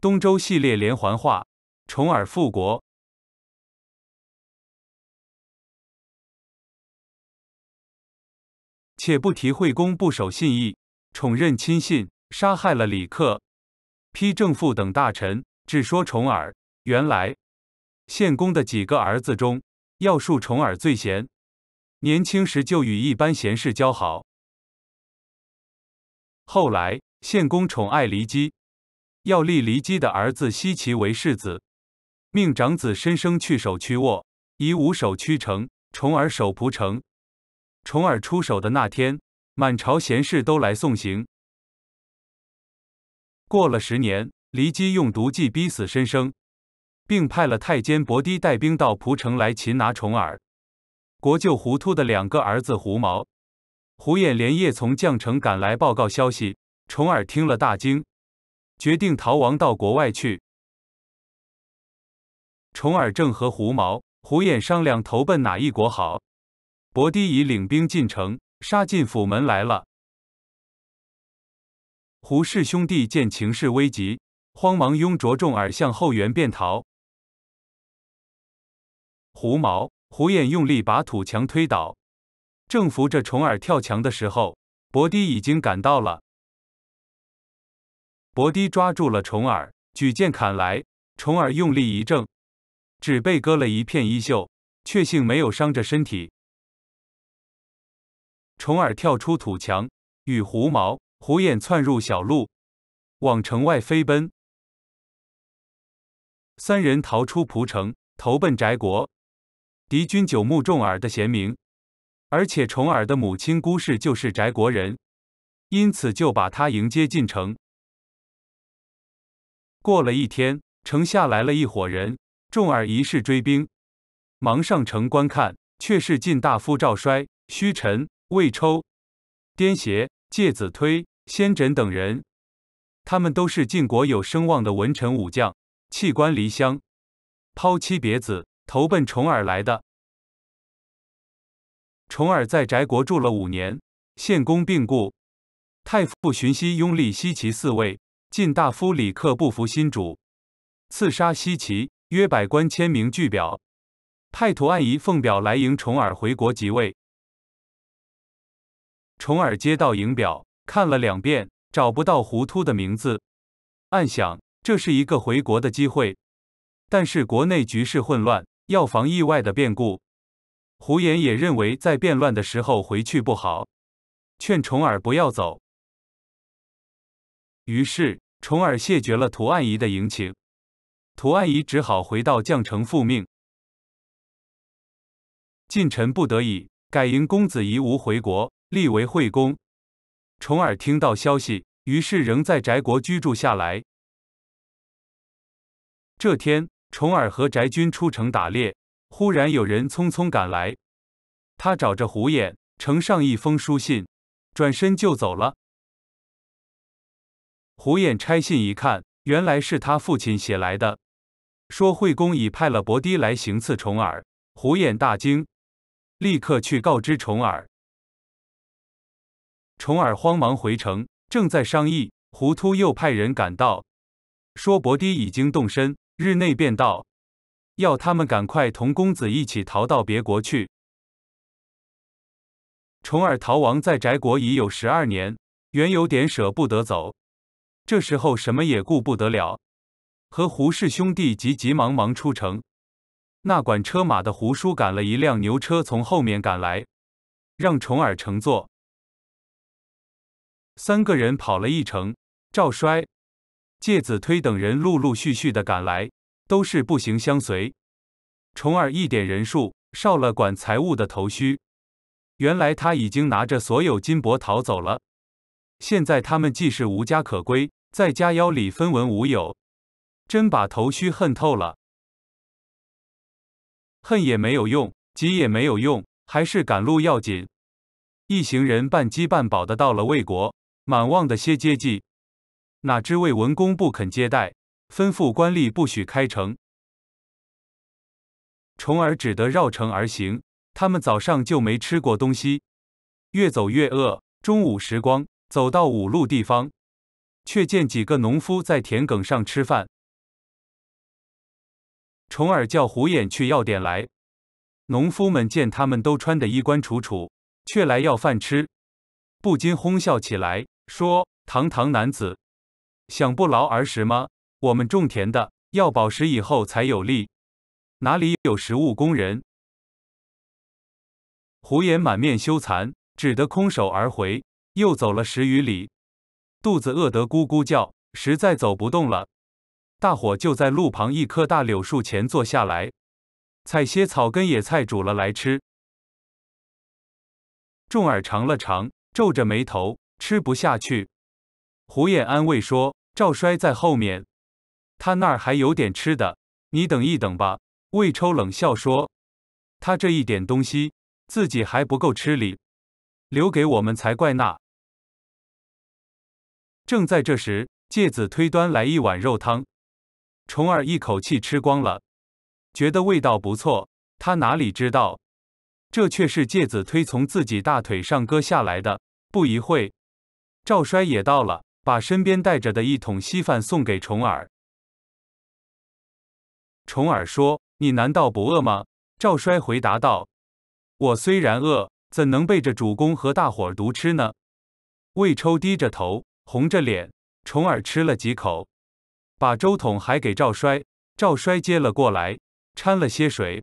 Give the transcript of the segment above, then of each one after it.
东周系列连环画，《重耳复国》。且不提惠公不守信义，宠任亲信，杀害了李克、丕正父等大臣，只说重耳。原来，献公的几个儿子中，要数重耳最贤。年轻时就与一般贤士交好。后来，献公宠爱骊姬。要立骊姬的儿子奚齐为世子，命长子申生去守曲沃，以五守曲城，重耳守蒲城。重耳出手的那天，满朝贤士都来送行。过了十年，骊姬用毒计逼死申生，并派了太监伯堤带兵到蒲城来擒拿重耳。国舅糊涂的两个儿子胡毛、胡衍连夜从绛城赶来报告消息，重耳听了大惊。决定逃亡到国外去。重耳正和胡毛、胡衍商量投奔哪一国好，伯狄已领兵进城，杀进府门来了。胡氏兄弟见情势危急，慌忙拥着重耳向后园便逃。胡毛、胡衍用力把土墙推倒，正扶着重耳跳墙的时候，伯狄已经赶到了。伯迪抓住了重耳，举剑砍来，重耳用力一挣，只被割了一片衣袖，确幸没有伤着身体。重耳跳出土墙，与狐毛、狐眼窜入小路，往城外飞奔。三人逃出蒲城，投奔翟国。敌军九牧重耳的贤明，而且重耳的母亲孤氏就是翟国人，因此就把他迎接进城。过了一天，城下来了一伙人，重耳疑是追兵，忙上城观看，却是晋大夫赵衰、胥臣、魏抽、颠邪、介子推、先轸等人。他们都是晋国有声望的文臣武将，弃官离乡，抛妻别子，投奔重耳来的。重耳在翟国住了五年，献公病故，太傅荀息拥立西齐四位。晋大夫李克不服新主，刺杀西岐，约百官签名拒表，派图按仪奉表来迎重耳回国即位。重耳接到迎表，看了两遍，找不到糊涂的名字，暗想这是一个回国的机会，但是国内局势混乱，要防意外的变故。胡言也认为在变乱的时候回去不好，劝重耳不要走，于是。重耳谢绝了图岸仪的迎请，图岸仪只好回到绛城复命。近臣不得已，改迎公子夷吾回国，立为惠公。重耳听到消息，于是仍在翟国居住下来。这天，重耳和翟军出城打猎，忽然有人匆匆赶来，他找着胡衍，呈上一封书信，转身就走了。胡衍拆信一看，原来是他父亲写来的，说惠公已派了伯狄来行刺重耳。胡衍大惊，立刻去告知重耳。重耳慌忙回城，正在商议，胡突又派人赶到，说伯狄已经动身，日内便到，要他们赶快同公子一起逃到别国去。重耳逃亡在翟国已有十二年，原有点舍不得走。这时候什么也顾不得了，和胡氏兄弟急急忙忙出城。那管车马的胡叔赶了一辆牛车从后面赶来，让重耳乘坐。三个人跑了一程，赵衰、介子推等人陆陆续续的赶来，都是步行相随。重耳一点人数少了，管财务的头须，原来他已经拿着所有金箔逃走了。现在他们既是无家可归。在家腰里分文无有，真把头须恨透了。恨也没有用，急也没有用，还是赶路要紧。一行人半饥半饱的到了魏国，满望的些接济，哪知魏文公不肯接待，吩咐官吏不许开城。重耳只得绕城而行。他们早上就没吃过东西，越走越饿。中午时光，走到五路地方。却见几个农夫在田埂上吃饭，重耳叫胡衍去要点来。农夫们见他们都穿得衣冠楚楚，却来要饭吃，不禁哄笑起来，说：“堂堂男子，想不劳而食吗？我们种田的要饱食以后才有力，哪里有食物供人？”胡衍满面羞惭，只得空手而回，又走了十余里。肚子饿得咕咕叫，实在走不动了，大伙就在路旁一棵大柳树前坐下来，采些草根野菜煮了来吃。众儿尝了尝，皱着眉头，吃不下去。胡也安慰说：“赵衰在后面，他那儿还有点吃的，你等一等吧。”魏抽冷笑说：“他这一点东西，自己还不够吃哩，留给我们才怪那。”正在这时，介子推端来一碗肉汤，重耳一口气吃光了，觉得味道不错。他哪里知道，这却是介子推从自己大腿上割下来的。不一会，赵衰也到了，把身边带着的一桶稀饭送给重耳。重耳说：“你难道不饿吗？”赵衰回答道：“我虽然饿，怎能背着主公和大伙儿独吃呢？”魏抽低着头。红着脸，重耳吃了几口，把粥桶还给赵衰，赵衰接了过来，掺了些水，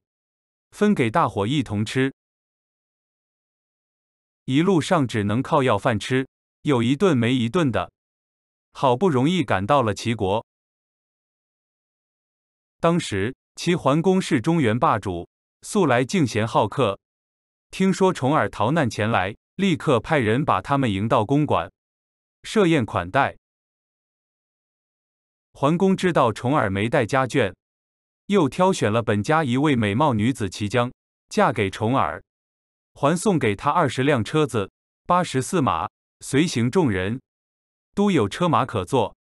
分给大伙一同吃。一路上只能靠要饭吃，有一顿没一顿的，好不容易赶到了齐国。当时齐桓公是中原霸主，素来敬贤好客，听说重耳逃难前来，立刻派人把他们迎到公馆。设宴款待。桓公知道重耳没带家眷，又挑选了本家一位美貌女子齐姜，嫁给重耳，还送给他二十辆车子、八十四马，随行众人都有车马可坐。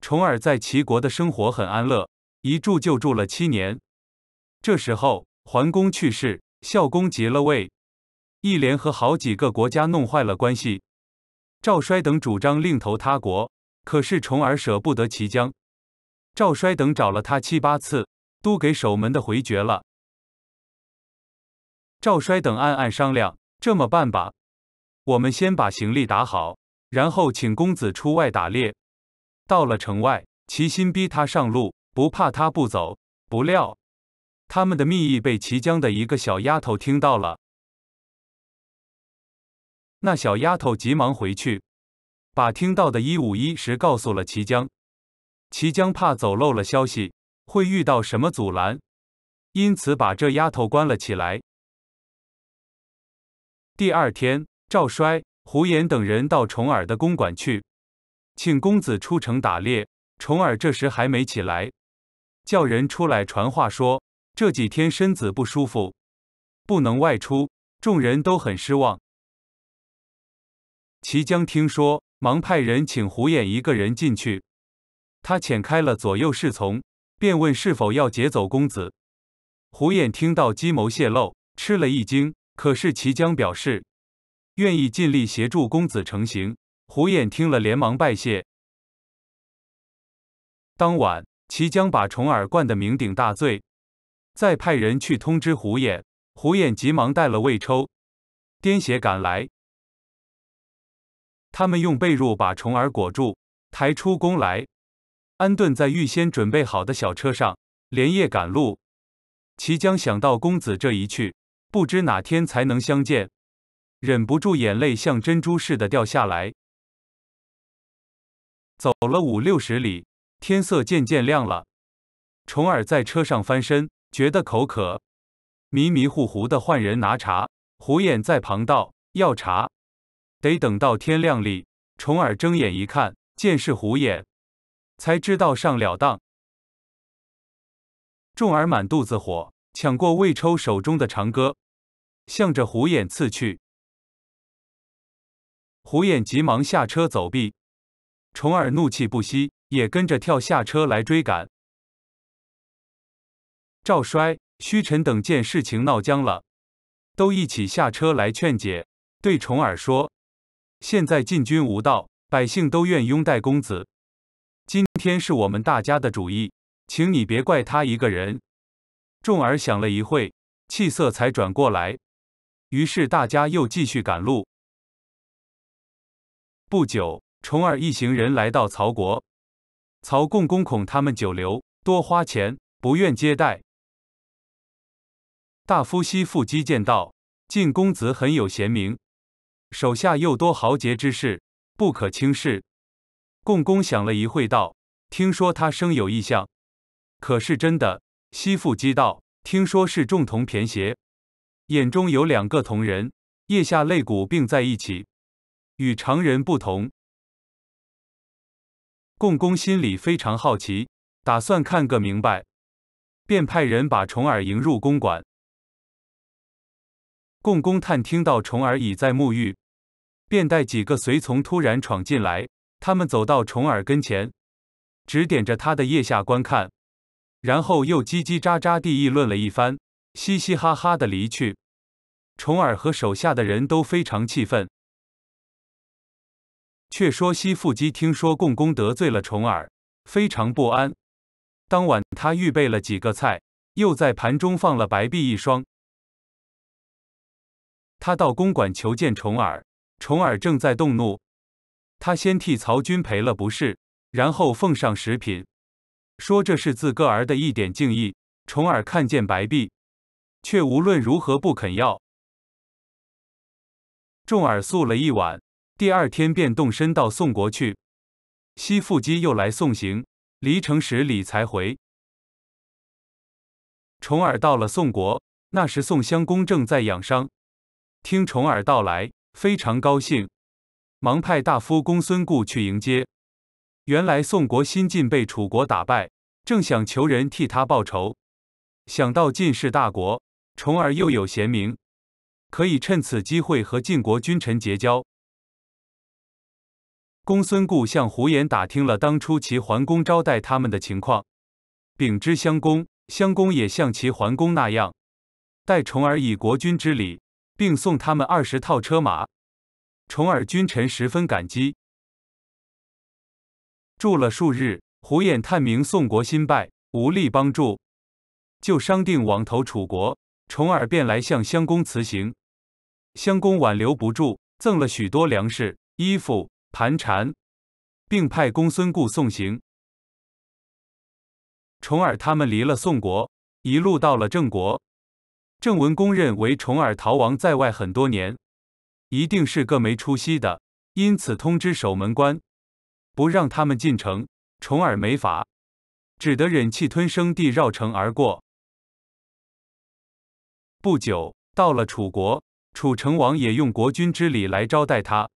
重耳在齐国的生活很安乐，一住就住了七年。这时候，桓公去世，孝公即了位，一连和好几个国家弄坏了关系。赵衰等主张另投他国，可是重耳舍不得齐江。赵衰等找了他七八次，都给守门的回绝了。赵衰等暗暗商量：“这么办吧，我们先把行李打好，然后请公子出外打猎。到了城外，齐心逼他上路，不怕他不走。不料他们的密意被齐江的一个小丫头听到了。”那小丫头急忙回去，把听到的一五一十告诉了齐江。齐江怕走漏了消息会遇到什么阻拦，因此把这丫头关了起来。第二天，赵衰、胡延等人到重耳的公馆去，请公子出城打猎。重耳这时还没起来，叫人出来传话说这几天身子不舒服，不能外出。众人都很失望。齐江听说，忙派人请胡衍一个人进去。他遣开了左右侍从，便问是否要劫走公子。胡衍听到计谋泄露，吃了一惊。可是齐江表示愿意尽力协助公子成行。胡衍听了，连忙拜谢。当晚，齐江把重耳灌得酩酊大醉，再派人去通知胡衍。胡衍急忙带了魏抽、颠邪赶来。他们用被褥把虫儿裹住，抬出宫来，安顿在预先准备好的小车上，连夜赶路。齐姜想到公子这一去，不知哪天才能相见，忍不住眼泪像珍珠似的掉下来。走了五六十里，天色渐渐亮了。虫儿在车上翻身，觉得口渴，迷迷糊糊的唤人拿茶。胡衍在旁道：“要茶。”得等到天亮里，重耳睁眼一看，见是虎眼，才知道上了当。重耳满肚子火，抢过魏抽手中的长戈，向着虎眼刺去。虎眼急忙下车走避，重耳怒气不息，也跟着跳下车来追赶。赵衰、虚臣等见事情闹僵了，都一起下车来劝解，对重耳说。现在晋军无道，百姓都愿拥戴公子。今天是我们大家的主意，请你别怪他一个人。重耳想了一会，气色才转过来。于是大家又继续赶路。不久，重耳一行人来到曹国，曹共公恐他们久留，多花钱，不愿接待。大夫西腹肌见道，晋公子很有贤明，手下又多豪杰之士，不可轻视。共工想了一会，道：“听说他生有异相，可是真的？”西父姬道：“听说是重瞳偏斜，眼中有两个瞳仁，腋下肋骨并在一起，与常人不同。”共工心里非常好奇，打算看个明白，便派人把重耳迎入公馆。共工探听到重耳已在沐浴。便带几个随从突然闯进来，他们走到重耳跟前，指点着他的腋下观看，然后又叽叽喳喳地议论了一番，嘻嘻哈哈地离去。重耳和手下的人都非常气愤。却说西腹肌听说共工得罪了重耳，非常不安。当晚，他预备了几个菜，又在盘中放了白璧一双。他到公馆求见重耳。重耳正在动怒，他先替曹军赔了不是，然后奉上食品，说这是自个儿的一点敬意。重耳看见白璧，却无论如何不肯要。重耳宿了一晚，第二天便动身到宋国去。西富基又来送行，离城十里才回。重耳到了宋国，那时宋襄公正在养伤，听重耳到来。非常高兴，忙派大夫公孙固去迎接。原来宋国新晋被楚国打败，正想求人替他报仇，想到晋是大国，重耳又有贤名，可以趁此机会和晋国君臣结交。公孙固向胡延打听了当初齐桓公招待他们的情况，禀知襄公，襄公也像齐桓公那样，待重耳以国君之礼。并送他们二十套车马，重耳君臣十分感激。住了数日，胡衍探明宋国新败，无力帮助，就商定往投楚国。重耳便来向襄公辞行，襄公挽留不住，赠了许多粮食、衣服、盘缠，并派公孙固送行。重耳他们离了宋国，一路到了郑国。郑文公认为重耳逃亡在外很多年，一定是个没出息的，因此通知守门官，不让他们进城。重耳没法，只得忍气吞声地绕城而过。不久到了楚国，楚成王也用国君之礼来招待他。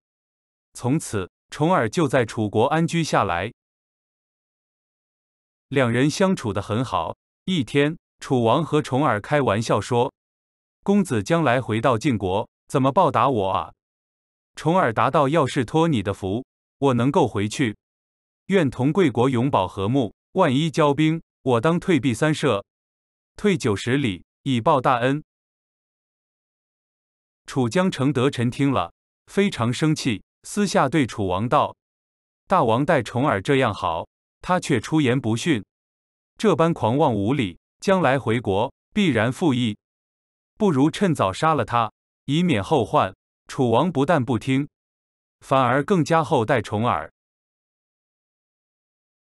从此，重耳就在楚国安居下来，两人相处得很好。一天。楚王和重耳开玩笑说：“公子将来回到晋国，怎么报答我啊？”重耳答道：“要是托你的福，我能够回去，愿同贵国永保和睦。万一交兵，我当退避三舍，退九十里，以报大恩。”楚江城德臣听了，非常生气，私下对楚王道：“大王待重耳这样好，他却出言不逊，这般狂妄无礼。”将来回国必然复议，不如趁早杀了他，以免后患。楚王不但不听，反而更加厚待重耳。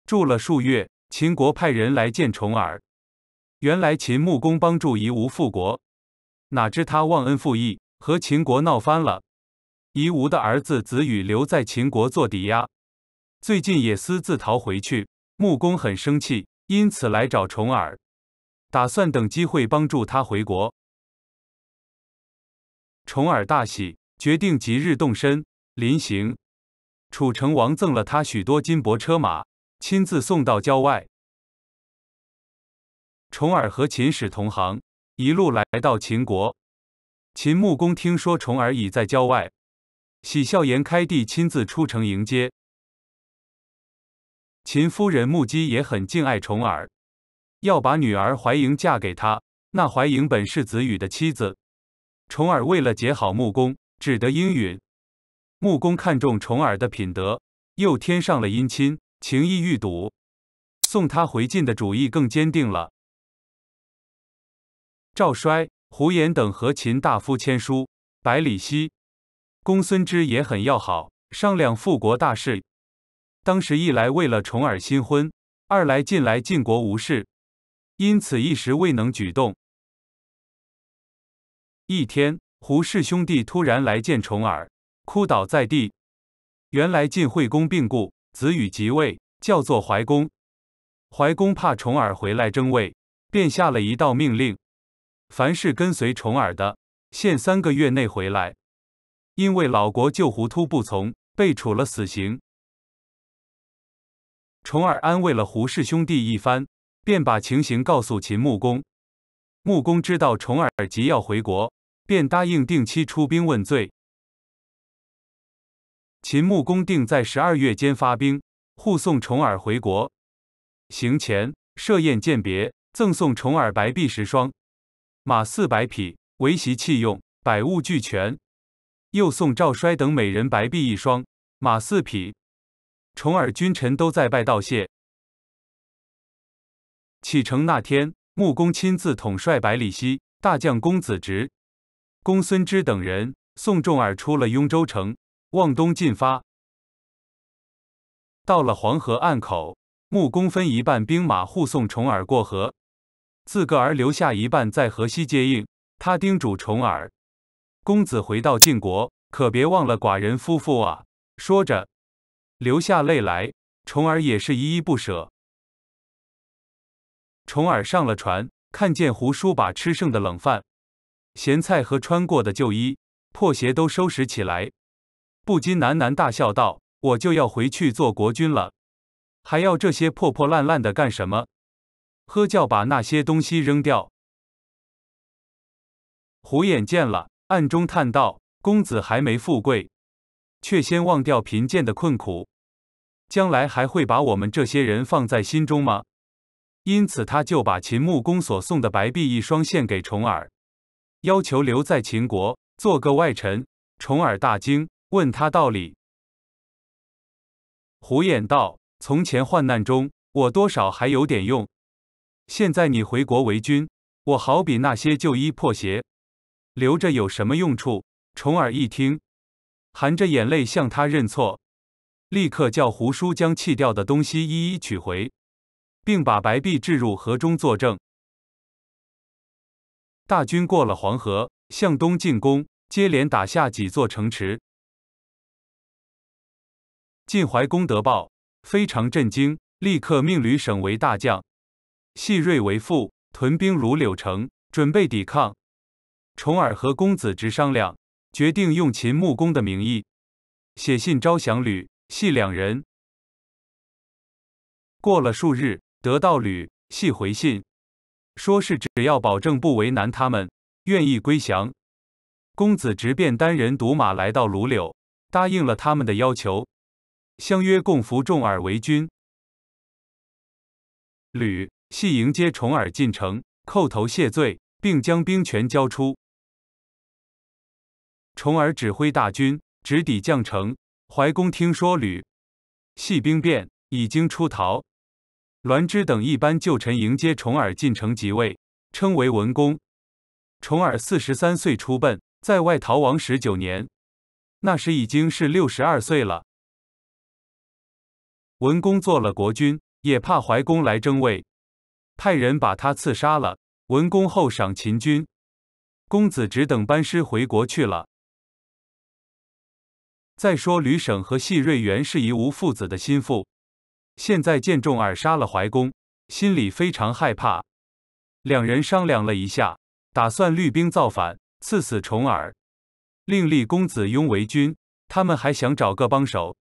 住了数月，秦国派人来见重耳。原来秦穆公帮助夷吾复国，哪知他忘恩负义，和秦国闹翻了。夷吾的儿子子羽留在秦国做抵押，最近也私自逃回去。穆公很生气，因此来找重耳。打算等机会帮助他回国。重耳大喜，决定即日动身。临行，楚成王赠了他许多金帛车马，亲自送到郊外。重耳和秦使同行，一路来到秦国。秦穆公听说重耳已在郊外，喜笑颜开地亲自出城迎接。秦夫人穆姬也很敬爱重耳。要把女儿怀莹嫁给他。那怀莹本是子羽的妻子，重耳为了结好木工，只得应允。木工看中重耳的品德，又添上了姻亲，情谊愈笃，送他回晋的主意更坚定了。赵衰、胡岩等和秦大夫签书、百里奚、公孙之也很要好，商量复国大事。当时一来为了重耳新婚，二来近来晋国无事。因此一时未能举动。一天，胡氏兄弟突然来见重耳，哭倒在地。原来晋惠公病故，子羽即位，叫做怀公。怀公怕重耳回来争位，便下了一道命令：凡是跟随重耳的，限三个月内回来。因为老国舅糊涂不从，被处了死刑。重耳安慰了胡氏兄弟一番。便把情形告诉秦穆公，穆公知道重耳即要回国，便答应定期出兵问罪。秦穆公定在十二月间发兵护送重耳回国，行前设宴饯别，赠送重耳白璧十双，马四百匹为席器用，百物俱全，又送赵衰等美人白璧一双，马四匹。重耳君臣都在拜道谢。启程那天，穆公亲自统帅百里奚、大将公子直、公孙之等人送重耳出了雍州城，往东进发。到了黄河岸口，穆公分一半兵马护送重耳过河，自个儿留下一半在河西接应。他叮嘱重耳：“公子回到晋国，可别忘了寡人夫妇啊！”说着，流下泪来。重耳也是依依不舍。重耳上了船，看见胡叔把吃剩的冷饭、咸菜和穿过的旧衣、破鞋都收拾起来，不禁喃喃大笑道：“我就要回去做国君了，还要这些破破烂烂的干什么？喝叫把那些东西扔掉。”胡眼见了，暗中叹道：“公子还没富贵，却先忘掉贫贱的困苦，将来还会把我们这些人放在心中吗？”因此，他就把秦穆公所送的白璧一双献给重耳，要求留在秦国做个外臣。重耳大惊，问他道理。胡衍道：“从前患难中，我多少还有点用；现在你回国为君，我好比那些旧衣破鞋，留着有什么用处？”重耳一听，含着眼泪向他认错，立刻叫胡叔将弃掉的东西一一取回。并把白璧置入河中作证。大军过了黄河，向东进攻，接连打下几座城池。晋怀公得报，非常震惊，立刻命吕省为大将，系瑞为副，屯兵如柳城，准备抵抗。重耳和公子直商量，决定用秦穆公的名义写信招降吕系两人。过了数日。得到吕系回信，说是只要保证不为难他们，愿意归降。公子直便单人独马来到鲁柳，答应了他们的要求，相约共扶重耳为君。吕系迎接重耳进城，叩头谢罪，并将兵权交出。重耳指挥大军直抵降城。怀公听说吕系兵变，已经出逃。栾枝等一班旧臣迎接重耳进城即位，称为文公。重耳四十三岁出奔，在外逃亡十九年，那时已经是六十二岁了。文公做了国君，也怕怀公来争位，派人把他刺杀了。文公后赏秦军，公子只等班师回国去了。再说吕省和细瑞原是夷吾父子的心腹。现在见重耳杀了怀公，心里非常害怕。两人商量了一下，打算率兵造反，刺死重耳，另立公子雍为君。他们还想找个帮手，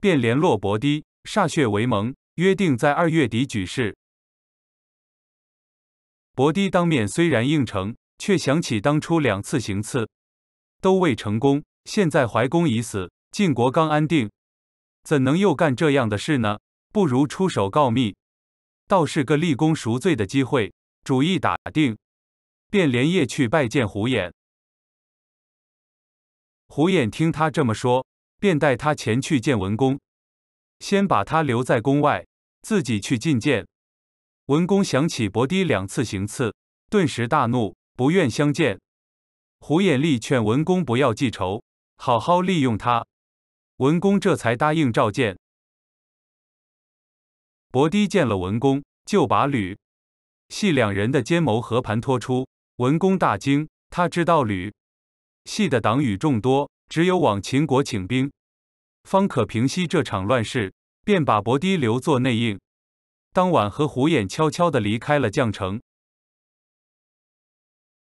便联络伯堤、歃血为盟，约定在二月底举事。伯堤当面虽然应承，却想起当初两次行刺都未成功，现在怀公已死，晋国刚安定，怎能又干这样的事呢？不如出手告密，倒是个立功赎罪的机会。主意打定，便连夜去拜见胡衍。胡衍听他这么说，便带他前去见文公，先把他留在宫外，自己去觐见文公。想起伯狄两次行刺，顿时大怒，不愿相见。胡衍力劝文公不要记仇，好好利用他，文公这才答应召见。伯堤见了文公，就把吕系两人的奸谋和盘托出。文公大惊，他知道吕系的党羽众多，只有往秦国请兵，方可平息这场乱世。便把伯堤留作内应，当晚和胡衍悄悄的离开了绛城。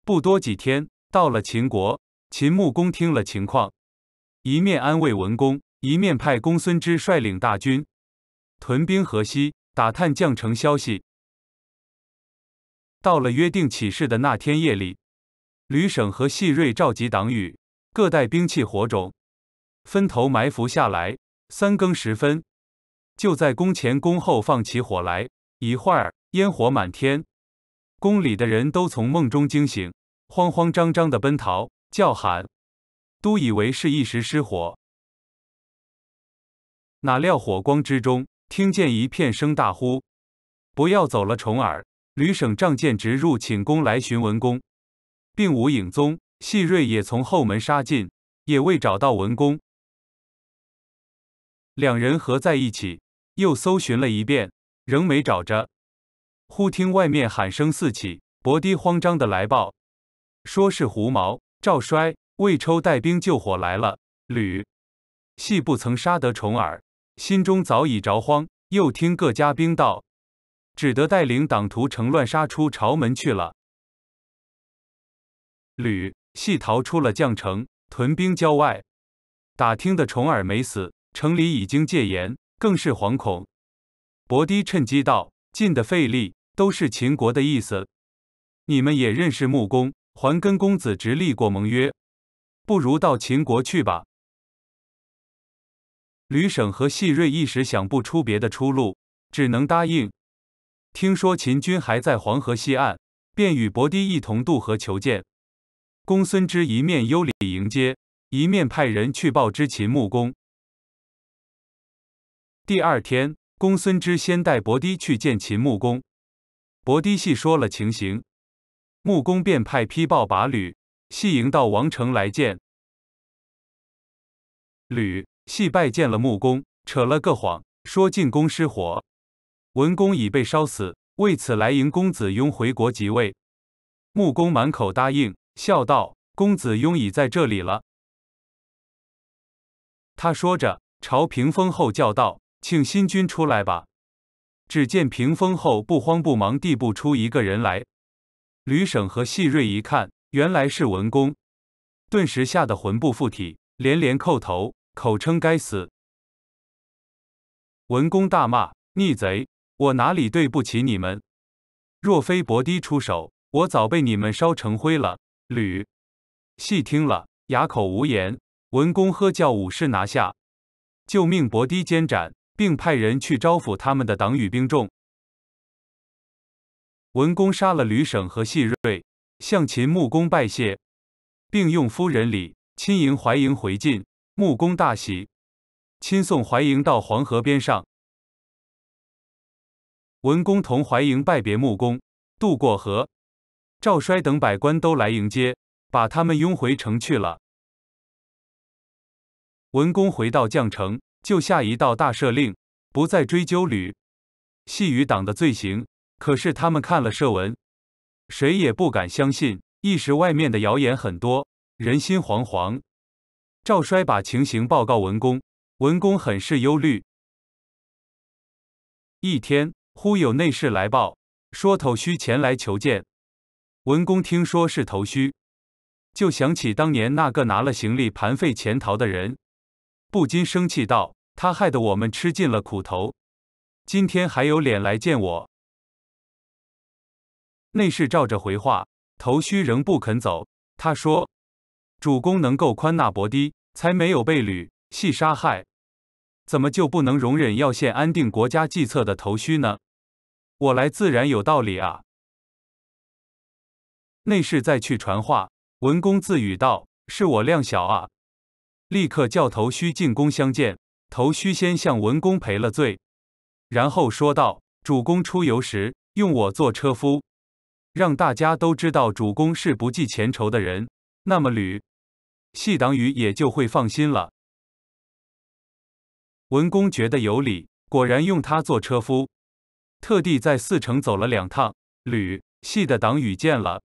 不多几天，到了秦国，秦穆公听了情况，一面安慰文公，一面派公孙支率领大军。屯兵河西，打探将城消息。到了约定起事的那天夜里，吕省和细锐召集党羽，各带兵器火种，分头埋伏下来。三更时分，就在宫前宫后放起火来。一会儿，烟火满天，宫里的人都从梦中惊醒，慌慌张张的奔逃，叫喊，都以为是一时失火。哪料火光之中。听见一片声大呼：“不要走了！”重耳、吕省仗剑直入寝宫来寻文公，并无影踪。细瑞也从后门杀进，也未找到文公。两人合在一起，又搜寻了一遍，仍没找着。忽听外面喊声四起，伯迪慌张的来报，说是胡毛、赵衰、魏抽带兵救火来了。吕、系不曾杀得重耳。心中早已着慌，又听各家兵道，只得带领党徒乘乱杀出朝门去了。吕系逃出了绛城，屯兵郊外，打听的重耳没死，城里已经戒严，更是惶恐。伯狄趁机道：“进的费力，都是秦国的意思。你们也认识穆公，还跟公子直立过盟约，不如到秦国去吧。”吕省和细瑞一时想不出别的出路，只能答应。听说秦军还在黄河西岸，便与伯堤一同渡河求见。公孙之一面优礼迎接，一面派人去报知秦穆公。第二天，公孙之先带伯堤去见秦穆公，伯堤细说了情形，穆公便派批报把吕细迎到王城来见吕。细拜见了穆公，扯了个谎，说进宫失火，文公已被烧死，为此来迎公子雍回国即位。穆公满口答应，笑道：“公子雍已在这里了。”他说着，朝屏风后叫道：“请新君出来吧！”只见屏风后不慌不忙递不出一个人来。吕省和细瑞一看，原来是文公，顿时吓得魂不附体，连连叩头。口称该死！文公大骂逆贼，我哪里对不起你们？若非伯堤出手，我早被你们烧成灰了。吕细听了，哑口无言。文公喝叫武士拿下，就命伯堤监斩，并派人去招抚他们的党羽兵众。文公杀了吕省和细瑞，向秦穆公拜谢，并用夫人礼亲迎怀迎回晋。木工大喜，亲送淮莹到黄河边上。文公同淮莹拜别木工，渡过河，赵衰等百官都来迎接，把他们拥回城去了。文公回到绛城，就下一道大赦令，不再追究吕、细雨党的罪行。可是他们看了赦文，谁也不敢相信，一时外面的谣言很多，人心惶惶。赵衰把情形报告文公，文公很是忧虑。一天，忽有内侍来报，说头须前来求见。文公听说是头须，就想起当年那个拿了行李盘费潜逃的人，不禁生气道：“他害得我们吃尽了苦头，今天还有脸来见我！”内侍照着回话，头须仍不肯走。他说。主公能够宽纳薄堤，才没有被吕系杀害，怎么就不能容忍要献安定国家计策的头须呢？我来自然有道理啊！内侍再去传话。文公自语道：“是我量小啊！”立刻叫头须进宫相见。头须先向文公赔了罪，然后说道：“主公出游时用我做车夫，让大家都知道主公是不计前仇的人。”那么吕系党羽也就会放心了。文公觉得有理，果然用他做车夫，特地在四城走了两趟。吕系的党羽见了，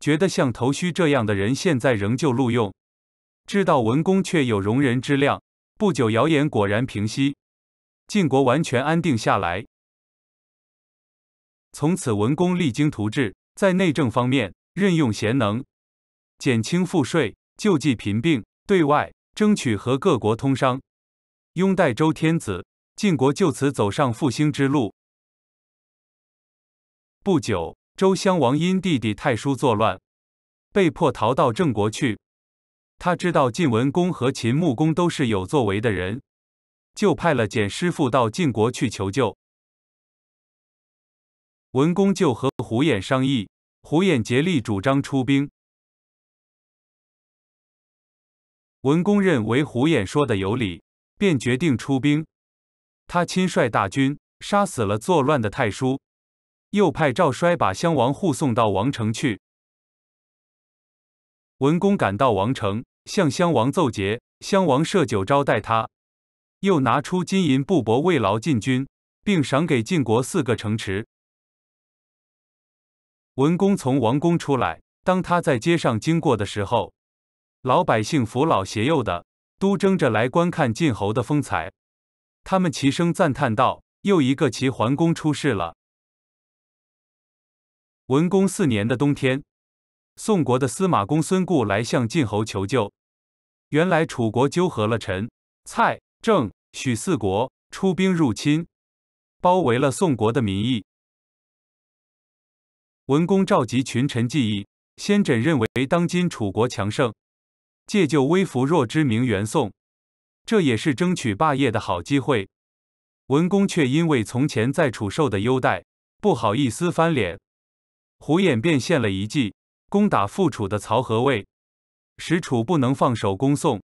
觉得像头须这样的人现在仍旧录用，知道文公却有容人之量。不久，谣言果然平息，晋国完全安定下来。从此，文公励精图治，在内政方面任用贤能。减轻赋税，救济贫病，对外争取和各国通商，拥戴周天子。晋国就此走上复兴之路。不久，周襄王因弟弟太叔作乱，被迫逃到郑国去。他知道晋文公和秦穆公都是有作为的人，就派了简师傅到晋国去求救。文公就和胡衍商议，胡衍竭力主张出兵。文公认为胡衍说的有理，便决定出兵。他亲率大军，杀死了作乱的太叔，又派赵衰把襄王护送到王城去。文公赶到王城，向襄王奏捷。襄王设酒招待他，又拿出金银布帛慰劳晋军，并赏给晋国四个城池。文公从王宫出来，当他在街上经过的时候。老百姓扶老携幼的，都争着来观看晋侯的风采。他们齐声赞叹道：“又一个齐桓公出世了。”文公四年的冬天，宋国的司马公孙固来向晋侯求救。原来楚国纠合了陈、蔡、郑、许四国出兵入侵，包围了宋国的民意。文公召集群臣计议，先轸认为当今楚国强盛。借救微服弱之名援宋，这也是争取霸业的好机会。文公却因为从前在楚受的优待，不好意思翻脸。胡衍便献了一计，攻打复楚的曹和魏，使楚不能放手攻宋。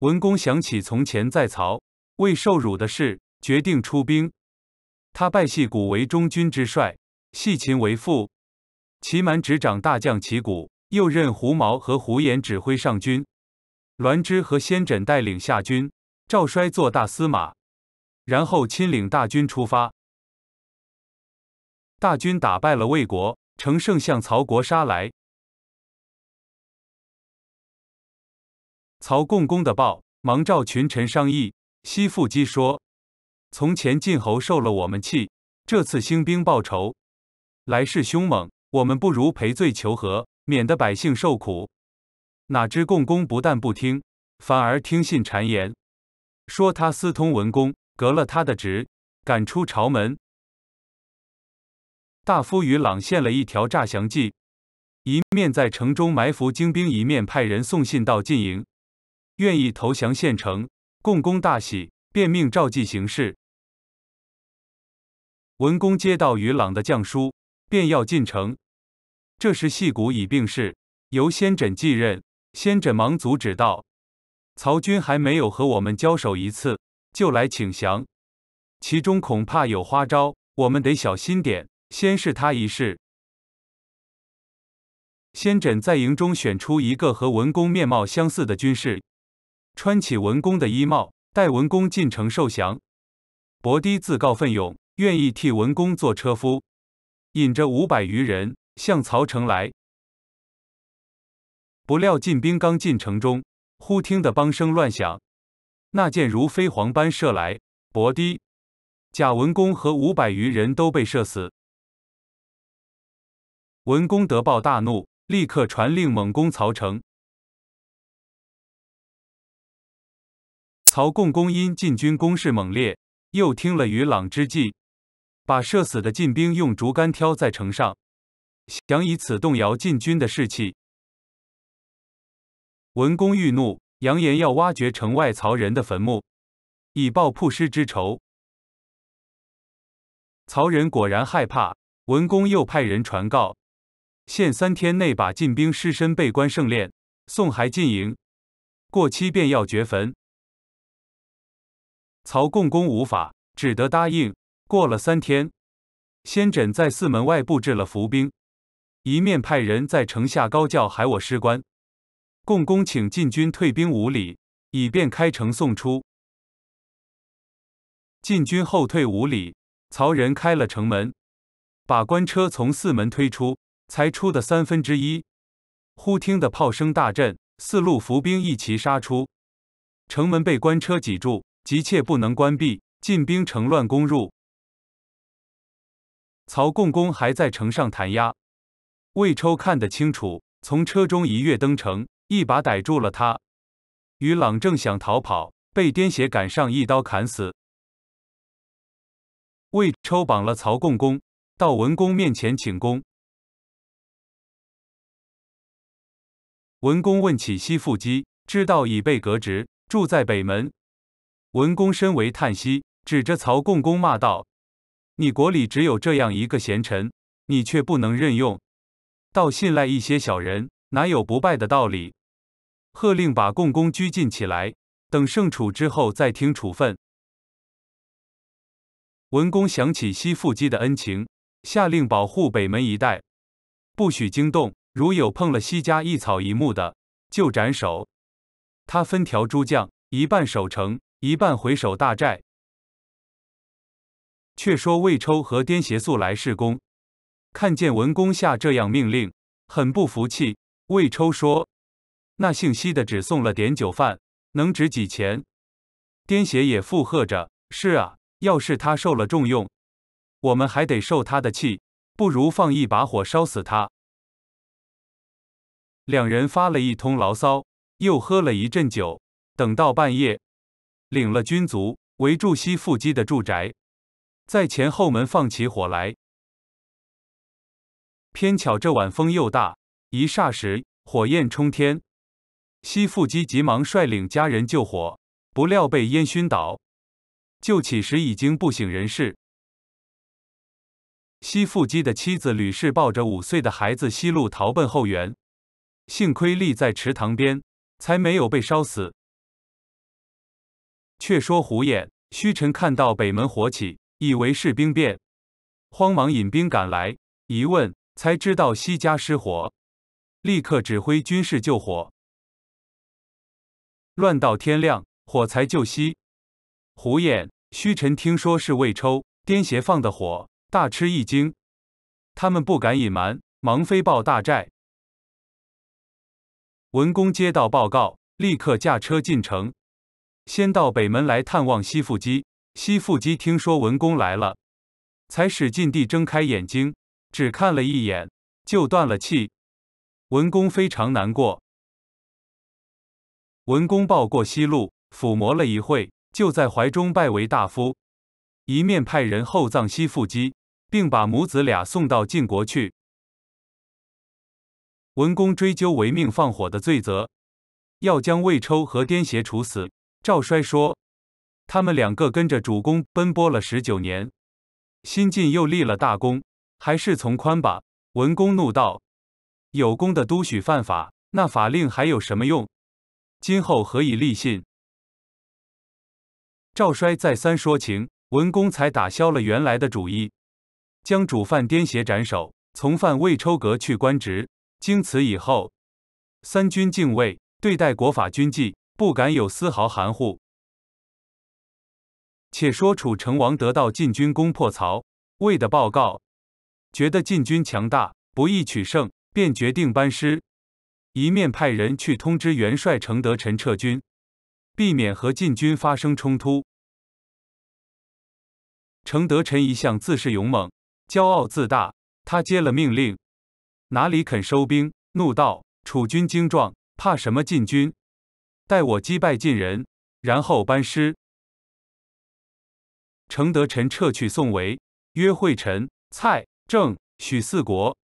文公想起从前在曹、魏受辱的事，决定出兵。他拜戏谷为中军之帅，戏秦为副，齐蛮执掌大将齐谷。又任胡毛和胡延指挥上军，栾枝和先枕带领下军，赵衰做大司马，然后亲领大军出发。大军打败了魏国，乘胜向曹国杀来。曹共公的报，忙召群臣商议。西富基说：“从前晋侯受了我们气，这次兴兵报仇，来势凶猛，我们不如赔罪求和。”免得百姓受苦。哪知共工不但不听，反而听信谗言，说他私通文公，革了他的职，赶出朝门。大夫与朗献了一条诈降计，一面在城中埋伏精兵，一面派人送信到晋营，愿意投降县城。共工大喜，便命召集行事。文公接到于朗的降书，便要进城。这时，细谷已病逝，由先轸继任。先轸忙阻止道：“曹军还没有和我们交手一次，就来请降，其中恐怕有花招，我们得小心点。先试他一试。”先轸在营中选出一个和文公面貌相似的军士，穿起文公的衣帽，带文公进城受降。伯堤自告奋勇，愿意替文公做车夫，引着五百余人。向曹城来，不料晋兵刚进城中，忽听得梆声乱响，那箭如飞蝗般射来，伯堤、贾文公和五百余人都被射死。文公得报大怒，立刻传令猛攻曹城。曹共公因晋军攻势猛烈，又听了于朗之计，把射死的晋兵用竹竿挑在城上。想以此动摇晋军的士气。文公愈怒，扬言要挖掘城外曹仁的坟墓，以报曝尸之仇。曹仁果然害怕。文公又派人传告，限三天内把晋兵尸身被关圣殓送还晋营，过期便要掘坟。曹共公无法，只得答应。过了三天，先轸在寺门外布置了伏兵。一面派人在城下高叫“害我师官”，共工请晋军退兵五里，以便开城送出。晋军后退五里，曹仁开了城门，把官车从四门推出，才出的三分之一。忽听得炮声大震，四路伏兵一齐杀出，城门被官车挤住，急切不能关闭，晋兵乘乱攻入。曹共工还在城上弹压。魏抽看得清楚，从车中一跃登城，一把逮住了他。于朗正想逃跑，被滇血赶上，一刀砍死。魏抽绑了曹共公，到文公面前请功。文公问起西腹姬，知道已被革职，住在北门。文公深为叹息，指着曹共公骂道：“你国里只有这样一个贤臣，你却不能任用。”倒信赖一些小人，哪有不败的道理？喝令把共工拘禁起来，等胜楚之后再听处分。文公想起西腹姬的恩情，下令保护北门一带，不许惊动，如有碰了西家一草一木的，就斩首。他分条诸将，一半守城，一半回守大寨。却说魏抽和颠邪素来侍宫，看见文公下这样命令，很不服气。魏抽说：“那姓西的只送了点酒饭，能值几钱？”颠血也附和着：“是啊，要是他受了重用，我们还得受他的气，不如放一把火烧死他。”两人发了一通牢骚，又喝了一阵酒，等到半夜，领了军卒，围住西富基的住宅，在前后门放起火来。偏巧这晚风又大，一霎时火焰冲天。西腹机急忙率领家人救火，不料被烟熏倒，救起时已经不省人事。西腹机的妻子吕氏抱着五岁的孩子西路逃奔后园，幸亏立在池塘边，才没有被烧死。却说胡眼、虚臣看到北门火起，以为是兵变，慌忙引兵赶来，一问。才知道西家失火，立刻指挥军事救火，乱到天亮，火才救熄。胡彦、徐臣听说是魏抽、颠痫放的火，大吃一惊，他们不敢隐瞒，忙飞报大寨。文公接到报告，立刻驾车进城，先到北门来探望西腹基。西腹基听说文公来了，才使劲地睁开眼睛。只看了一眼就断了气，文公非常难过。文公抱过息路，抚摸了一会，就在怀中拜为大夫，一面派人厚葬息腹姬，并把母子俩送到晋国去。文公追究违命放火的罪责，要将魏抽和颠邪处死。赵衰说，他们两个跟着主公奔波了十九年，新晋又立了大功。还是从宽吧。”文公怒道，“有功的都许犯法，那法令还有什么用？今后何以立信？”赵衰再三说情，文公才打消了原来的主意，将主犯颠邪斩首，从犯未抽格去官职。经此以后，三军敬畏，对待国法军纪，不敢有丝毫含糊。且说楚成王得到晋军攻破曹魏的报告。觉得晋军强大，不易取胜，便决定班师，一面派人去通知元帅程德臣撤军，避免和晋军发生冲突。程德臣一向自恃勇猛，骄傲自大，他接了命令，哪里肯收兵？怒道：“楚军精壮，怕什么晋军？待我击败晋人，然后班师。”程德臣撤去宋维、约会臣、蔡。郑许四国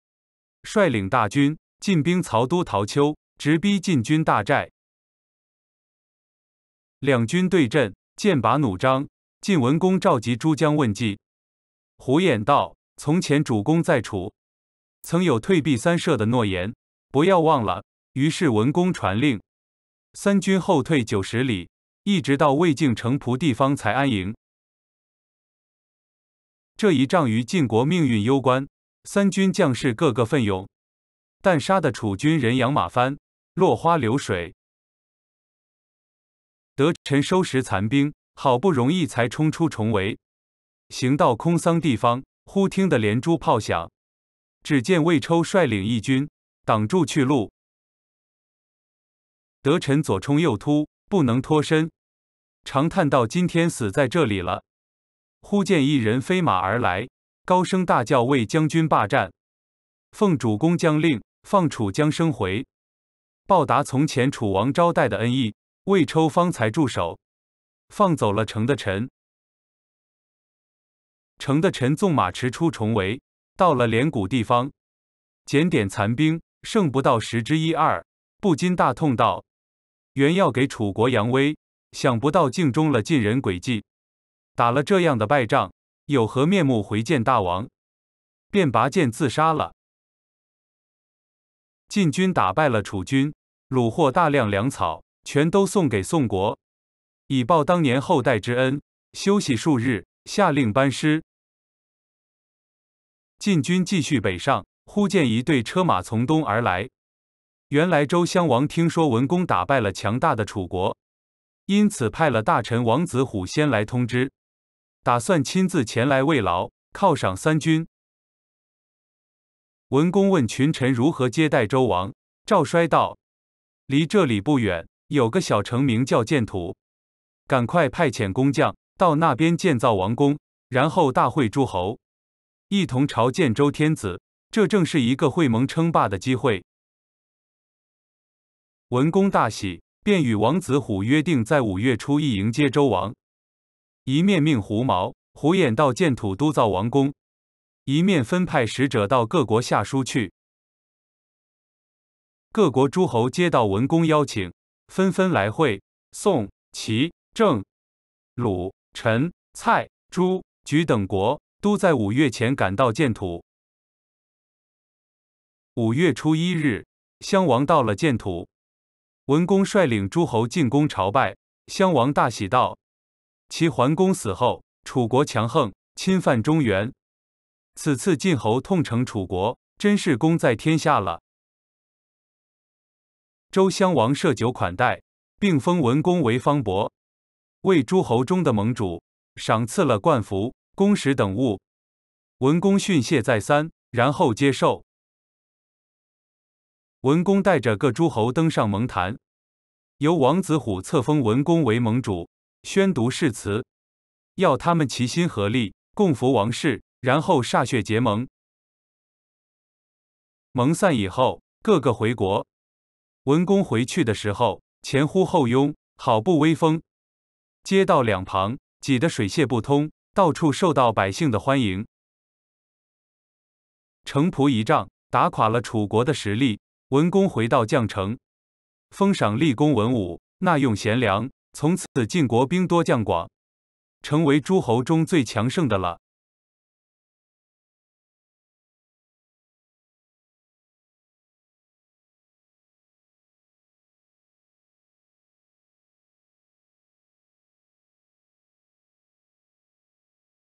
率领大军进兵曹都陶丘，直逼晋军大寨。两军对阵，剑拔弩张。晋文公召集诸将问计，胡衍道：“从前主公在楚，曾有退避三舍的诺言，不要忘了。”于是文公传令，三军后退九十里，一直到魏晋城濮地方才安营。这一仗与晋国命运攸关，三军将士个个奋勇，但杀得楚军人仰马翻，落花流水。德臣收拾残兵，好不容易才冲出重围，行到空桑地方，忽听得连珠炮响，只见魏抽率领一军挡住去路，德臣左冲右突，不能脱身，长叹道：“今天死在这里了。”忽见一人飞马而来，高声大叫：“为将军霸占，奉主公将令，放楚将生回，报答从前楚王招待的恩义。”魏抽方才住手，放走了城的臣。城的臣纵马驰出重围，到了连谷地方，检点残兵，剩不到十之一二，不禁大痛道：“原要给楚国扬威，想不到竟中了晋人诡计。”打了这样的败仗，有何面目回见大王？便拔剑自杀了。晋军打败了楚军，虏获大量粮草，全都送给宋国，以报当年后代之恩。休息数日，下令班师。晋军继续北上，忽见一队车马从东而来。原来周襄王听说文公打败了强大的楚国，因此派了大臣王子虎先来通知。打算亲自前来慰劳、犒赏三军。文公问群臣如何接待周王，赵衰道：“离这里不远有个小城，名叫建土，赶快派遣工匠到那边建造王宫，然后大会诸侯，一同朝见周天子。这正是一个会盟称霸的机会。”文公大喜，便与王子虎约定在五月初一迎接周王。一面命狐毛、胡衍到建土督造王宫，一面分派使者到各国下书去。各国诸侯接到文公邀请，纷纷来会。宋、齐、郑、鲁、陈、蔡、朱、莒等国都在五月前赶到建土。五月初一日，襄王到了建土，文公率领诸侯进宫朝拜。襄王大喜道。齐桓公死后，楚国强横，侵犯中原。此次晋侯痛惩楚国，真是功在天下了。周襄王设酒款待，并封文公为方伯，为诸侯中的盟主，赏赐了冠服、弓矢等物。文公训谢再三，然后接受。文公带着各诸侯登上盟坛，由王子虎册封文公为盟主。宣读誓词，要他们齐心合力，共扶王室，然后歃血结盟。盟散以后，各个回国。文公回去的时候，前呼后拥，好不威风。街道两旁挤得水泄不通，到处受到百姓的欢迎。城濮一仗打垮了楚国的实力。文公回到绛城，封赏立功文武，纳用贤良。从此，晋国兵多将广，成为诸侯中最强盛的了。